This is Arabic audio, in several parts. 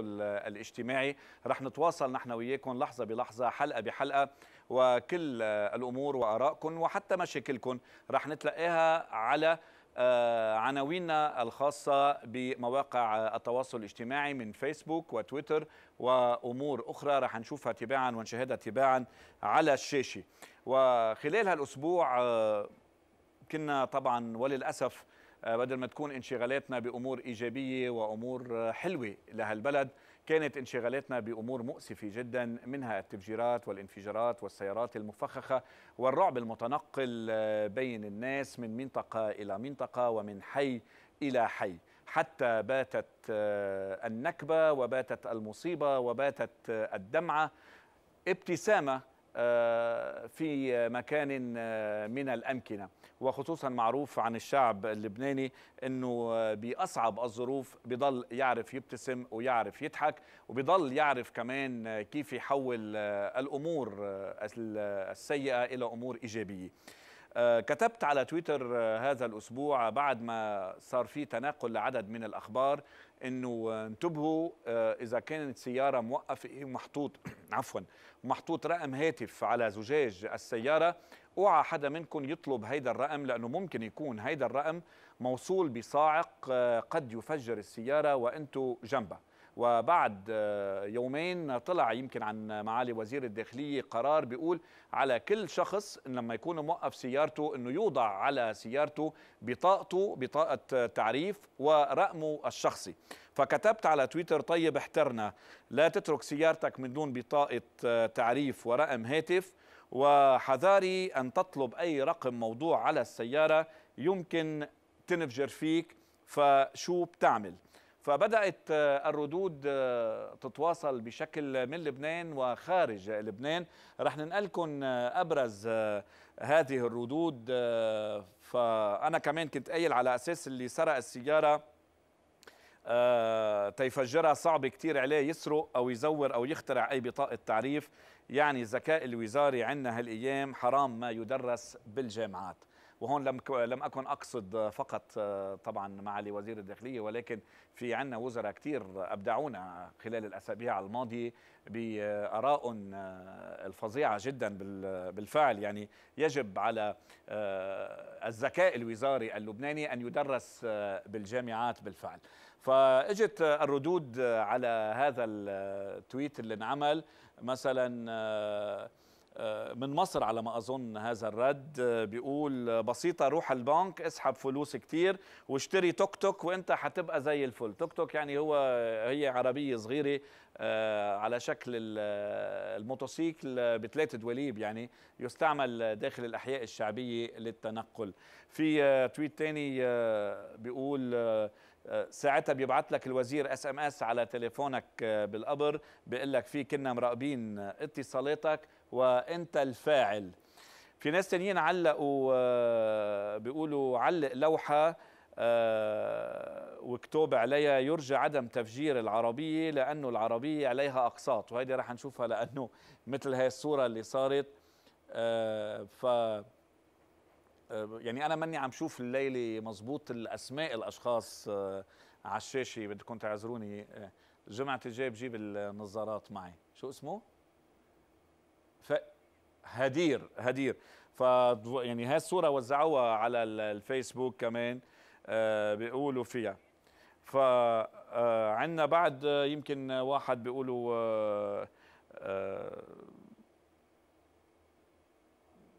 التواصل الاجتماعي رح نتواصل نحن وياكم لحظة بلحظة حلقة بحلقة وكل الأمور وآرائكم وحتى مشاكلكم رح نتلقاها على آه، عناويننا الخاصة بمواقع التواصل الاجتماعي من فيسبوك وتويتر وأمور أخرى رح نشوفها تباعا ونشاهدها تباعا على الشاشة وخلال هالأسبوع آه، كنا طبعا وللأسف آه، بدل ما تكون انشغالاتنا بامور ايجابيه وامور آه، حلوه لهالبلد كانت انشغالاتنا بامور مؤسفه جدا منها التفجيرات والانفجارات والسيارات المفخخه والرعب المتنقل آه، بين الناس من منطقه الى منطقه ومن حي الى حي حتى باتت النكبه وباتت المصيبه وباتت الدمعه ابتسامه في مكان آه، من الأمكنة وخصوصا معروف عن الشعب اللبناني أنه آه، بأصعب الظروف بضل يعرف يبتسم ويعرف يضحك وبضل يعرف كمان آه، كيف يحول الأمور السيئة إلى أمور إيجابية آه، كتبت على تويتر آه، هذا الأسبوع بعد ما صار في تناقل لعدد من الأخبار أنه آه، انتبهوا إذا كانت سيارة موقفة محطوط عفوا محطوط رقم هاتف على زجاج السيارة اوعى حدا منكم يطلب هيدا الرقم لأنه ممكن يكون هيدا الرقم موصول بصاعق قد يفجر السيارة وأنتوا جنبها وبعد آه، يومين طلع يمكن عن معالي وزير الداخلية قرار بيقول على كل شخص لما يكون موقف سيارته أنه يوضع على سيارته بطاقته بطاقة تعريف ورقمه الشخصي فكتبت على تويتر طيب احترنا لا تترك سيارتك من دون بطاقة آه، تعريف ورقم هاتف وحذاري أن تطلب أي رقم موضوع على السيارة يمكن تنفجر فيك فشو بتعمل فبدأت آه، الردود آه، تتواصل بشكل من لبنان وخارج لبنان رح ننقلكم آه، أبرز هذه الردود فأنا كمان كنت قايل على أساس اللي سرق السيارة تيفجرها صعب كتير عليه يسرق أو يزور أو يخترع أي بطاقة تعريف يعني الذكاء الوزاري عندنا هالأيام حرام ما يدرس بالجامعات وهون لم لم اكن اقصد فقط آه، طبعا معالي وزير الداخليه ولكن في عندنا وزراء كثير ابدعونا خلال الاسابيع الماضيه باراء آه، الفظيعه جدا بالفعل يعني يجب على آه، الذكاء الوزاري اللبناني ان يدرس بالجامعات بالفعل فاجت الردود على هذا التويت اللي انعمل مثلا آه، من مصر على ما أظن هذا الرد آه، بيقول آه، بسيطة روح البنك اسحب فلوس كتير واشتري توك توك وانت هتبقى زي الفل توك توك يعني هو هي عربية صغيرة على شكل الموتوسيكل بثلاثة دوليب يعني يستعمل داخل الأحياء الشعبية للتنقل في تويت تاني بيقول ساعتها بيبعث لك الوزير اس ام اس على تليفونك آه، بالقبر بيقول لك في كنا مراقبين اتصالاتك وانت الفاعل في ناس تانيين علقوا آه، بيقولوا علق لوحه آه، واكتب عليها يرجى عدم تفجير العربيه لانه العربيه عليها اقساط وهيدي رح نشوفها لانه مثل هاي الصوره اللي صارت ف يعني انا ماني عم شوف الليله مزبوط الاسماء الاشخاص آه، على الشاشه بدكم تعذروني آه، جمعة الجاي بجيب النظارات معي شو اسمه ف هدير هدير ف يعني هاي الصوره وزعوها على الفيسبوك كمان آه، بيقولوا فيها ف عندنا بعد يمكن واحد بيقولوا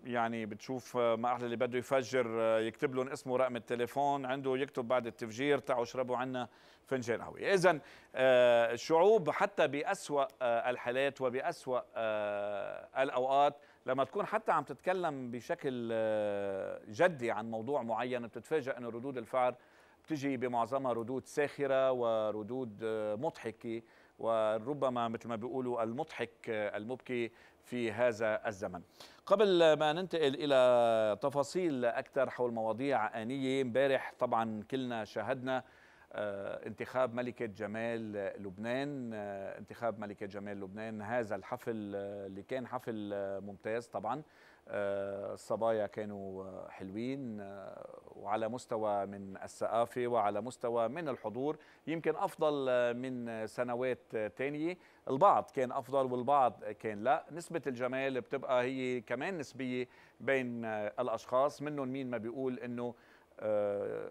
يعني بتشوف آه، ما احلى اللي بده يفجر آه، يكتب لهم اسمه رقم التليفون عنده يكتب بعد التفجير تعوا اشربوا عنا فنجان قهوه اذا الشعوب آه، حتى باسوا الحالات وباسوا الاوقات لما تكون حتى عم تتكلم بشكل جدي عن موضوع معين بتتفاجئ انه ردود الفعل بتجي بمعظمها ردود ساخرة وردود آه، مضحكة وربما مثل ما بيقولوا المضحك آه، المبكي في هذا الزمن قبل ما ننتقل إلى تفاصيل أكثر حول مواضيع آنية امبارح طبعا كلنا شاهدنا آه، انتخاب ملكة جمال لبنان انتخاب ملكة جمال لبنان هذا الحفل اللي كان حفل ممتاز طبعا آه، الصبايا كانوا حلوين آه، وعلى مستوى من الثقافة وعلى مستوى من الحضور يمكن أفضل من سنوات تانية البعض كان أفضل والبعض كان لا نسبة الجمال بتبقى هي كمان نسبية بين الأشخاص منهم مين ما بيقول أنه آه،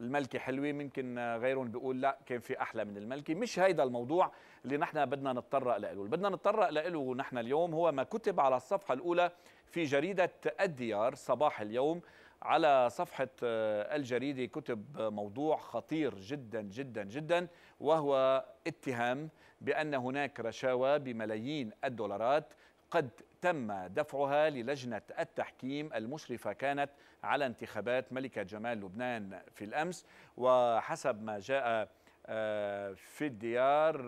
الملكي حلوه ممكن غيرهم بيقول لا كان في احلى من الملكي مش هيدا الموضوع اللي نحن بدنا نتطرق له اللي بدنا نتطرق له نحن اليوم هو ما كتب على الصفحه الاولى في جريده الديار صباح اليوم على صفحة آه، الجريدة كتب موضوع خطير جدا جدا جدا وهو اتهام بأن هناك رشاوى بملايين الدولارات قد تم دفعها للجنة التحكيم المشرفة كانت على انتخابات ملكة جمال لبنان في الأمس وحسب ما جاء آه، في الديار